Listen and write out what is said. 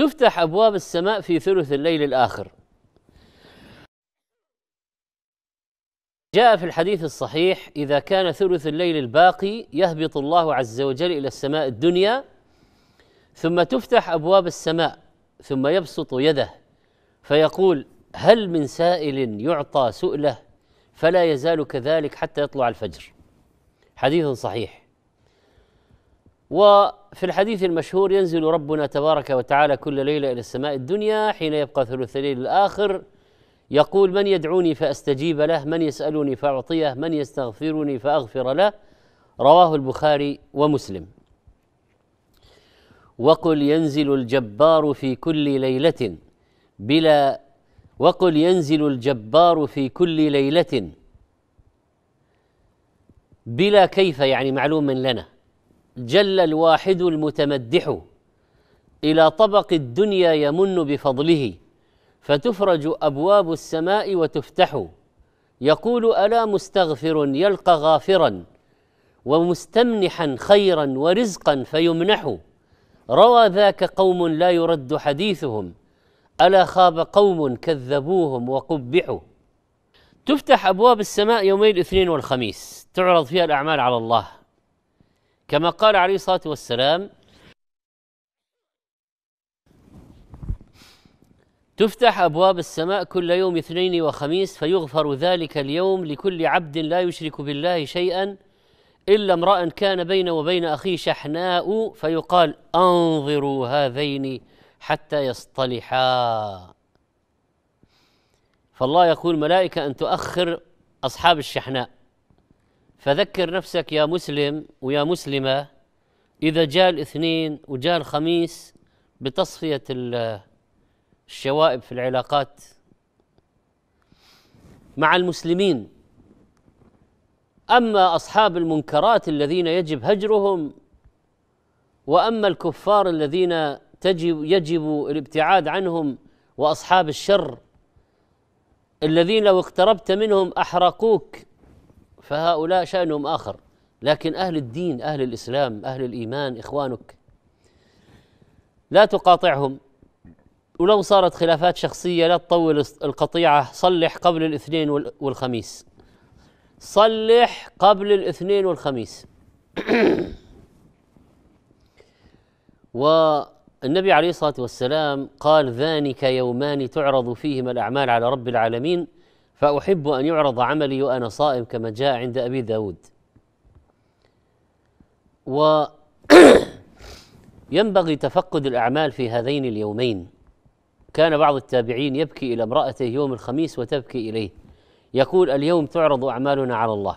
تفتح ابواب السماء في ثلث الليل الاخر جاء في الحديث الصحيح اذا كان ثلث الليل الباقي يهبط الله عز وجل الى السماء الدنيا ثم تفتح ابواب السماء ثم يبسط يده فيقول هل من سائل يعطى سؤله فلا يزال كذلك حتى يطلع الفجر حديث صحيح وفي الحديث المشهور ينزل ربنا تبارك وتعالى كل ليله الى السماء الدنيا حين يبقى ثلث الليل الاخر يقول من يدعوني فاستجيب له من يسالني فاعطيه من يستغفرني فاغفر له رواه البخاري ومسلم وقل ينزل الجبار في كل ليله بلا وقل ينزل الجبار في كل ليله بلا كيف يعني معلوم لنا جل الواحد المتمدح الى طبق الدنيا يمن بفضله فتفرج ابواب السماء وتفتح يقول الا مستغفر يلقى غافرا ومستمنحا خيرا ورزقا فيمنح روى ذاك قوم لا يرد حديثهم الا خاب قوم كذبوهم وقبحوا تفتح ابواب السماء يومي الاثنين والخميس تعرض فيها الاعمال على الله كما قال عليه الصلاه والسلام تفتح ابواب السماء كل يوم اثنين وخميس فيغفر ذلك اليوم لكل عبد لا يشرك بالله شيئا الا امرا كان بينه وبين اخيه شحناء فيقال انظروا هذين حتى يصطلحا فالله يقول ملائكه ان تؤخر اصحاب الشحناء فذكر نفسك يا مسلم ويا مسلمة إذا جاء الاثنين وجاء الخميس بتصفية الشوائب في العلاقات مع المسلمين أما أصحاب المنكرات الذين يجب هجرهم وأما الكفار الذين تجب يجب الابتعاد عنهم وأصحاب الشر الذين لو اقتربت منهم أحرقوك فهؤلاء شأنهم آخر لكن أهل الدين أهل الإسلام أهل الإيمان إخوانك لا تقاطعهم ولو صارت خلافات شخصية لا تطول القطيعة صلح قبل الاثنين والخميس صلح قبل الاثنين والخميس والنبي عليه الصلاة والسلام قال ذانك يومان تعرض فيهما الأعمال على رب العالمين فأحب أن يعرض عملي وأنا صائم كما جاء عند أبي داود و ينبغي تفقد الأعمال في هذين اليومين كان بعض التابعين يبكي إلى امرأته يوم الخميس وتبكي إليه يقول اليوم تعرض أعمالنا على الله